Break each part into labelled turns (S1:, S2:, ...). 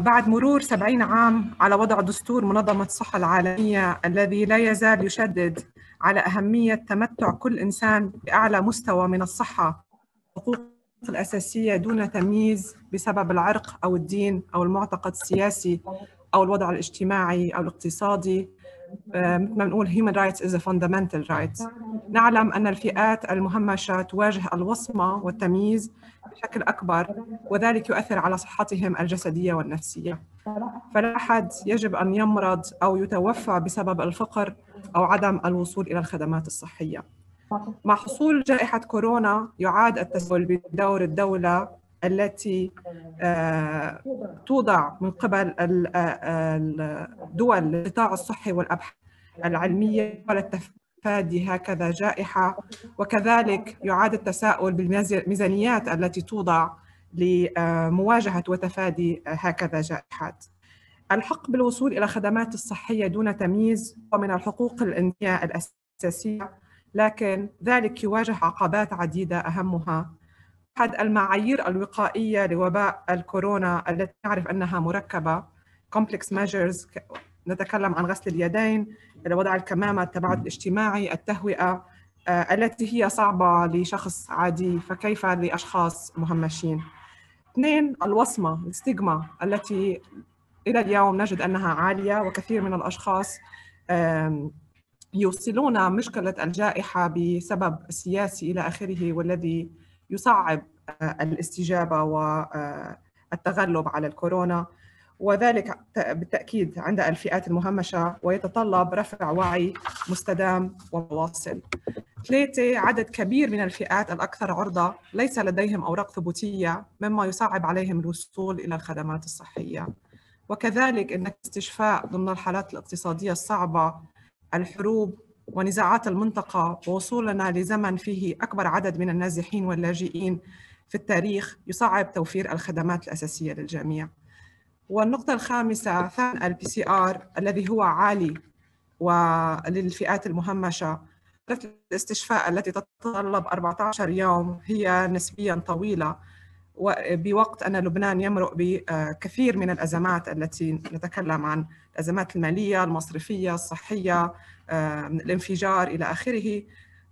S1: بعد مرور سبعين عام على وضع دستور منظمة الصحة العالمية الذي لا يزال يشدد على أهمية تمتع كل إنسان بأعلى مستوى من الصحة حقوق الأساسية دون تمييز بسبب العرق أو الدين أو المعتقد السياسي أو الوضع الاجتماعي أو الاقتصادي مثل ما بنقول human rights is a fundamental right نعلم أن الفئات المهمشة تواجه الوصمة والتمييز بشكل أكبر وذلك يؤثر على صحتهم الجسدية والنفسية فلا أحد يجب أن يمرض أو يتوفى بسبب الفقر أو عدم الوصول إلى الخدمات الصحية مع حصول جائحة كورونا يعاد التسول بدور الدولة التي آه، توضع من قبل الدول آه، القطاع الصحي والأبحاث العلمية تفادي هكذا جائحة وكذلك يعاد التساؤل بالميزانيات التي توضع لمواجهة وتفادي هكذا جائحات الحق بالوصول إلى خدمات الصحية دون تمييز ومن الحقوق الإنسانية الأساسية لكن ذلك يواجه عقبات عديدة أهمها أحد المعايير الوقائية لوباء الكورونا التي نعرف أنها مركبة complex measures نتكلم عن غسل اليدين وضع الكمامة التباعد الاجتماعي التهوئة آه، التي هي صعبة لشخص عادي فكيف لأشخاص مهمشين اثنين الوصمة الستيغما التي إلى اليوم نجد أنها عالية وكثير من الأشخاص يوصلون مشكلة الجائحة بسبب سياسي إلى آخره والذي يصعب آه، الاستجابه والتغلب آه، على الكورونا وذلك بالتاكيد عند الفئات المهمشه ويتطلب رفع وعي مستدام ومواصل. ثلاثه عدد كبير من الفئات الاكثر عرضه ليس لديهم اوراق ثبوتيه مما يصعب عليهم الوصول الى الخدمات الصحيه. وكذلك ان استشفاء ضمن الحالات الاقتصاديه الصعبه الحروب ونزاعات المنطقة ووصولنا لزمن فيه أكبر عدد من النازحين واللاجئين في التاريخ يصعب توفير الخدمات الأساسية للجميع والنقطة الخامسة ثمن البي سي آر الذي هو عالي وللفئات المهمشة الاستشفاء التي تتطلب 14 يوم هي نسبيا طويلة بوقت أن لبنان يمرق بكثير من الأزمات التي نتكلم عن الأزمات المالية المصرفية الصحية الانفجار إلى آخره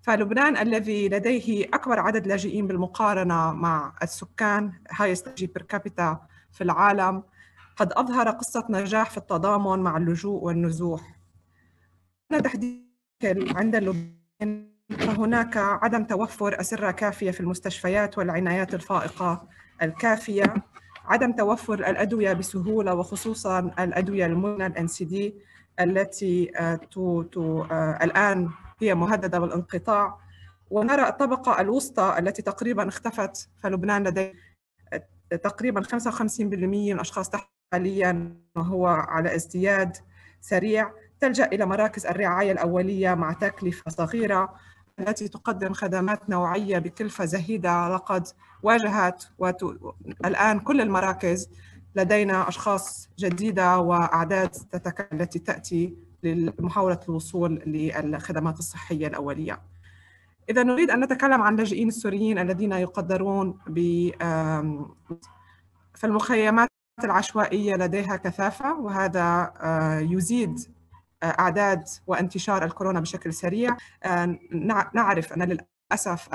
S1: فلبنان الذي لديه أكبر عدد لاجئين بالمقارنة مع السكان هايست جي بير كابيتا في العالم قد أظهر قصة نجاح في التضامن مع اللجوء والنزوح. تحديدا عند اللبنان فهناك عدم توفر أسرة كافية في المستشفيات والعنايات الفائقة الكافية عدم توفر الأدوية بسهولة وخصوصا الأدوية المنى NCD التي آه، تو تو آه، الآن هي مهددة بالانقطاع ونرى الطبقة الوسطى التي تقريبا اختفت فلبنان لديه آه، تقريبا 55% من الأشخاص تحت حاليا وهو على ازدياد سريع تلجأ إلى مراكز الرعاية الأولية مع تكلفة صغيرة التي تقدم خدمات نوعية بكلفة زهيدة لقد واجهت وت... الآن كل المراكز لدينا أشخاص جديدة وأعداد تتك... التي تأتي لمحاولة الوصول للخدمات الصحية الأولية إذا نريد أن نتكلم عن لاجئين السوريين الذين يقدرون ب فالمخيمات العشوائية لديها كثافة وهذا آه، يزيد أعداد وانتشار الكورونا بشكل سريع آه، نعرف أن للأسف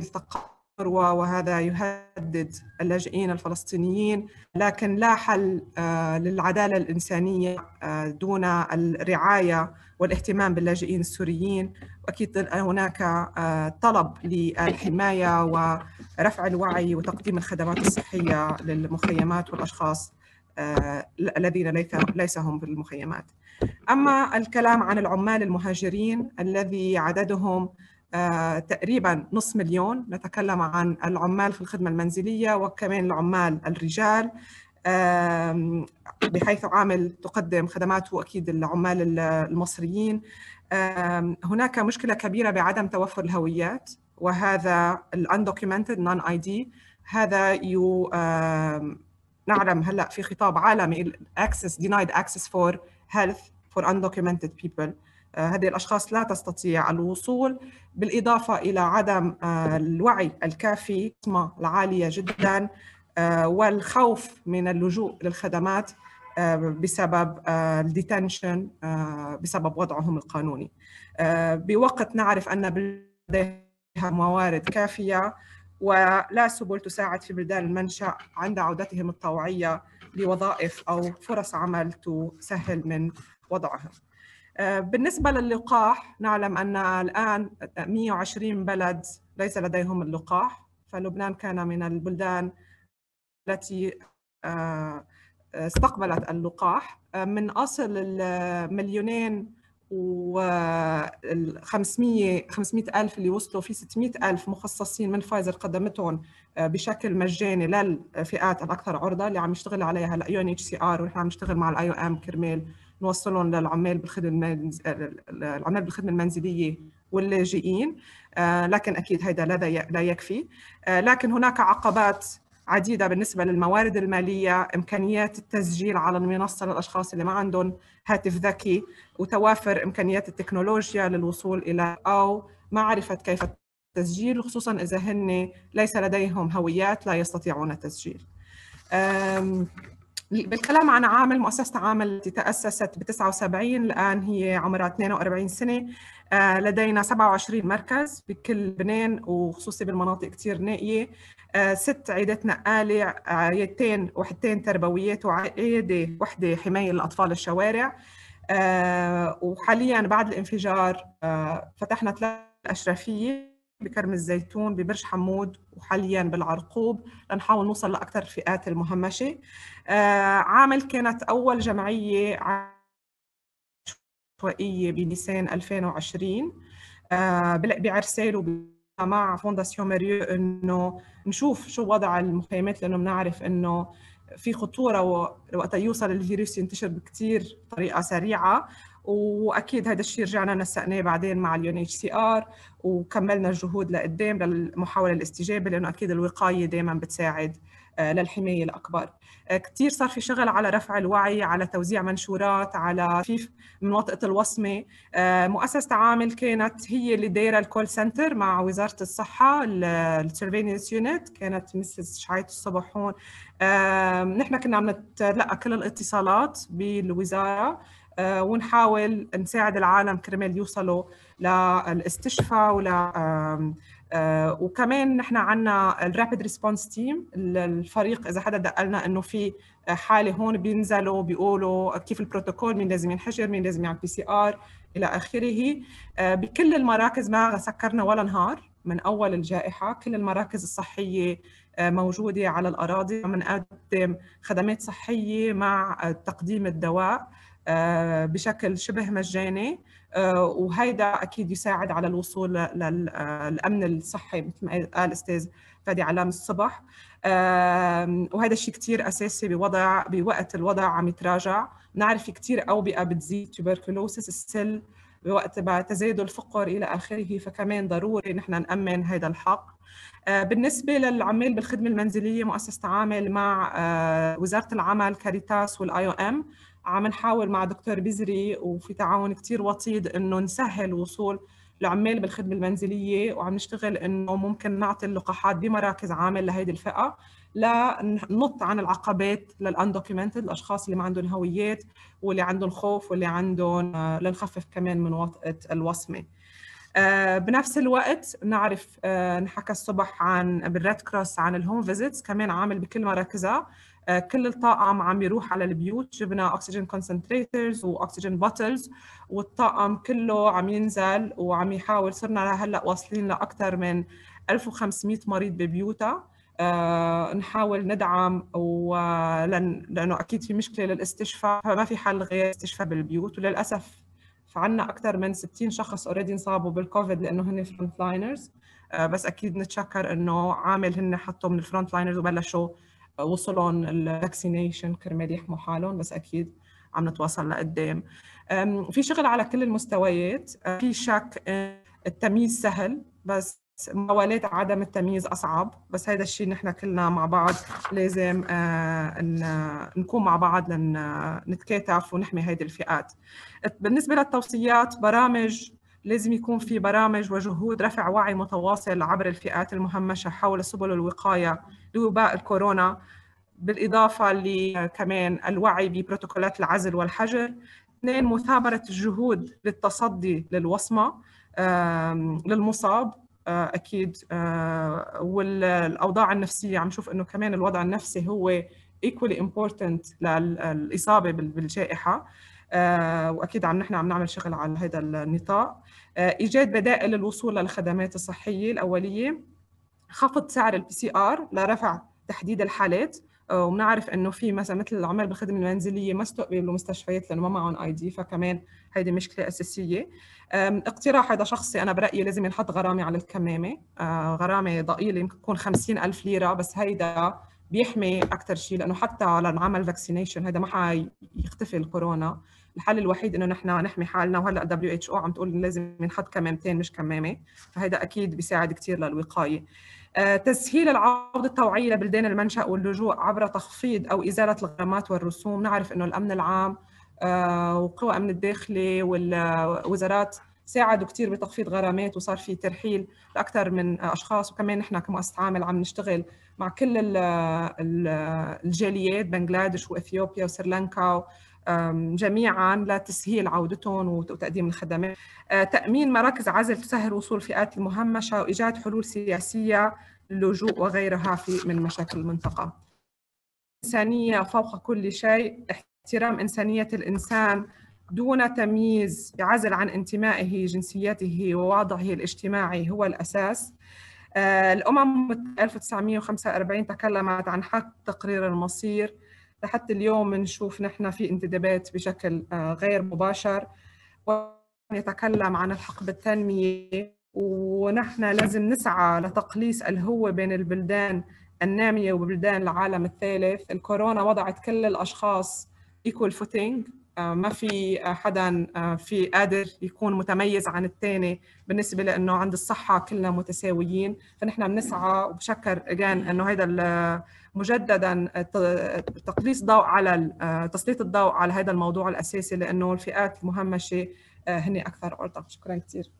S1: التقارب وهذا يهدد اللاجئين الفلسطينيين لكن لا حل آه، للعدالة الإنسانية آه، دون الرعاية والاهتمام باللاجئين السوريين واكيد هناك طلب للحمايه ورفع الوعي وتقديم الخدمات الصحيه للمخيمات والاشخاص آه، الذين ليس هم في المخيمات أما الكلام عن العمال المهاجرين الذي عددهم آه، تقريبا نصف مليون نتكلم عن العمال في الخدمة المنزلية وكمان العمال الرجال بحيث عامل تقدم خدماته أكيد العمال المصريين هناك مشكلة كبيرة بعدم توفر الهويات وهذا ال undocumented non ID هذا نعلم هلا في خطاب عالمي access denied access for health for undocumented people آه، هذه الاشخاص لا تستطيع الوصول بالاضافه الى عدم آه، الوعي الكافي العاليه جدا آه، والخوف من اللجوء للخدمات بسبب الديتنشن بسبب وضعهم القانوني بوقت نعرف ان لديها موارد كافيه ولا سبل تساعد في بلدان المنشأ عند عودتهم الطوعية لوظائف أو فرص عمل تسهل من وضعهم آه، بالنسبة للقاح نعلم أن الآن 120 بلد ليس لديهم اللقاح فلبنان كان من البلدان التي آه، استقبلت اللقاح آه، من أصل المليونين و 500 500 ألف اللي وصلوا في 600 ألف مخصصين من فايزر قدمتهم آه، بشكل مجاني للفئات الأكثر عرضة اللي عم يشتغل عليها الأي ان اتش سي ار ونحن عم نشتغل مع الاي او ام كرمال نوصلهم للعمال بالخدمة العمال آه، بالخدمة المنزلية واللاجئين آه، لكن أكيد هذا لا يكفي لكن هناك عقبات عديده بالنسبه للموارد الماليه، امكانيات التسجيل على المنصه للاشخاص اللي ما عندهم هاتف ذكي، وتوافر امكانيات التكنولوجيا للوصول الى او معرفه كيف التسجيل خصوصا اذا هن ليس لديهم هويات لا يستطيعون التسجيل. بالكلام عن عامل مؤسسة عامل التي تأسست ب 79 الآن هي عمرها 42 سنة آه، لدينا 27 مركز بكل لبنان وخصوصي بالمناطق كثير نائية آه، ست عيادات نقالة عيادتين وحدتين تربويات وعيادة وحدة حماية لأطفال الشوارع آه، وحاليا بعد الانفجار فتحنا ثلاث أشرفية بكرم الزيتون ببرج حمود وحاليا بالعرقوب لنحاول نوصل لاكثر الفئات المهمشه آه، عامل كانت اول جمعيه عشوائيه بنيسان 2020 بعرسال وب مع فونداسيون ماريو انه نشوف شو وضع المخيمات لانه بنعرف انه في خطوره وقت يوصل الفيروس ينتشر بكثير طريقه سريعه واكيد هذا الشيء رجعنا نسقناه بعدين مع اليون اتش سي ار وكملنا الجهود لقدام للمحاوله الاستجابه لانه اكيد الوقايه دائما بتساعد آه، للحمايه الاكبر آه، كثير صار في شغل على رفع الوعي على توزيع منشورات على من وطئه الوصمه آه، مؤسسه عامل كانت هي اللي دايره الكول سنتر مع وزاره الصحه السيرفيلنس يونت كانت مسز شعيط الصبح هون نحن كنا عم نتلقى كل الاتصالات بالوزاره آه، ونحاول نساعد العالم كرمال يوصلوا للاستشفاء ولا آه، وكمان نحن عندنا الرابيد ريسبونس تيم الفريق اذا حدا دق لنا انه في حاله هون بينزلوا بيقولوا كيف البروتوكول مين لازم ينحجر مين لازم يعمل بي سي ار الى اخره آه، بكل المراكز ما سكرنا ولا نهار من اول الجائحه كل المراكز الصحيه موجوده على الاراضي عم نقدم خدمات صحيه مع تقديم الدواء آه، بشكل شبه مجاني آه، وهيدا اكيد يساعد على الوصول للامن آه، الصحي مثل ما قال استاذ فادي علام الصبح وهذا الشيء كثير اساسي بوضع بوقت الوضع عم يتراجع بنعرف كثير اوبئه بتزيد توبركلوسس السل بوقت تزايد الفقر الى اخره فكمان ضروري نحن نامن هذا الحق بالنسبه للعمال بالخدمه المنزليه مؤسسه تعامل مع وزاره العمل كاريتاس والاي او ام عم نحاول مع دكتور بزري وفي تعاون كثير وطيد انه نسهل وصول العمال بالخدمه المنزليه وعم نشتغل انه ممكن نعطي اللقاحات بمراكز عامل لهيدي الفئه لننط عن العقبات للاندوكيومنتد الاشخاص اللي ما عندهم هويات واللي عندهم خوف واللي عندهم آه، لنخفف كمان من وطئه الوصمه. آه، بنفس الوقت نعرف آه، نحكى الصبح عن بالريد كروس عن الهوم فيزيتس كمان عامل بكل مراكزها آه، كل الطاقم عم يروح على البيوت جبنا اكسجين كونسنتريترز واكسجين بوتلز والطاقم كله عم ينزل وعم يحاول صرنا هلا واصلين لاكثر من 1500 مريض ببيوتها نحاول ندعم ولن لانه اكيد في مشكله للاستشفاء فما في حل غير استشفاء بالبيوت وللاسف فعنا اكثر من 60 شخص اوريدي انصابوا بالكوفيد لانه هن فرونت لاينرز آه، بس اكيد نتشكر انه عامل هن حطوا من الفرونت لاينرز وبلشوا آه، وصلهم الفاكسينيشن كرمال يحموا حالهم بس اكيد عم نتواصل لقدام في شغل على كل المستويات آه، في شك التمييز سهل بس موالات عدم التمييز اصعب بس هذا الشيء نحن كلنا مع بعض لازم آه، آه، نكون مع بعض لنتكاتف آه، ونحمي هذه الفئات بالنسبه للتوصيات برامج لازم يكون في برامج وجهود رفع وعي متواصل عبر الفئات المهمشه حول سبل الوقايه لوباء الكورونا بالاضافه لكمان الوعي ببروتوكولات العزل والحجر اثنين مثابره الجهود للتصدي للوصمه للمصاب آه، اكيد آه، والاوضاع النفسيه عم نشوف انه كمان الوضع النفسي هو ايكولي امبورتنت للاصابه بالجائحه آه، واكيد عم نحن عم نعمل شغل على هذا النطاق ايجاد بدائل للوصول للخدمات الصحيه الاوليه خفض سعر البي سي ار لرفع تحديد الحالات وبنعرف انه في مثلا مثل العمل بالخدمه المنزليه ما استقبلوا مستشفيات لانه ما معهم اي دي فكمان هيدي مشكله اساسيه اقتراح هذا شخصي انا برايي لازم ينحط غرامه على الكمامه أه، غرامه ضئيله يمكن تكون 50000 ليره بس هيدا بيحمي اكثر شيء لانه حتى على العمل فاكسينيشن هذا ما حيختفي الكورونا الحل الوحيد انه نحن نحمي حالنا وهلا دبليو اتش او عم تقول لازم ينحط كمامتين مش كمامه فهذا اكيد بيساعد كثير للوقايه آه، تسهيل العوده الطوعيه لبلدان المنشا واللجوء عبر تخفيض او ازاله الغرامات والرسوم نعرف انه الامن العام آه، وقوى امن الداخلي والوزارات ساعدوا كثير بتخفيض غرامات وصار في ترحيل لاكثر من اشخاص وكمان نحن كمؤسسه عامل عم نشتغل مع كل الجاليات بنغلاديش واثيوبيا وسريلانكا جميعا لتسهيل عودتهم وتقديم الخدمات آه، تأمين مراكز عزل تسهل وصول فئات المهمشة وإيجاد حلول سياسية للجوء وغيرها في من مشاكل المنطقة إنسانية فوق كل شيء احترام إنسانية الإنسان دون تمييز بعزل عن انتمائه جنسيته ووضعه الاجتماعي هو الأساس آه، الأمم 1945 تكلمت عن حق تقرير المصير لحتى اليوم نشوف نحن في انتدابات بشكل آه، غير مباشر ونتكلم عن الحقبة التنمية ونحن لازم نسعى لتقليص الهوة بين البلدان النامية وبلدان العالم الثالث الكورونا وضعت كل الأشخاص equal footing آه، ما في آه، حدا آه، في قادر يكون متميز عن الثاني بالنسبه لانه عند الصحه كلنا متساويين فنحن بنسعى وبشكر اجان انه هذا مجددا تقليص ضوء على تسليط الضوء على هذا الموضوع الاساسي لانه الفئات المهمشه هن اكثر عرضه شكرا كثير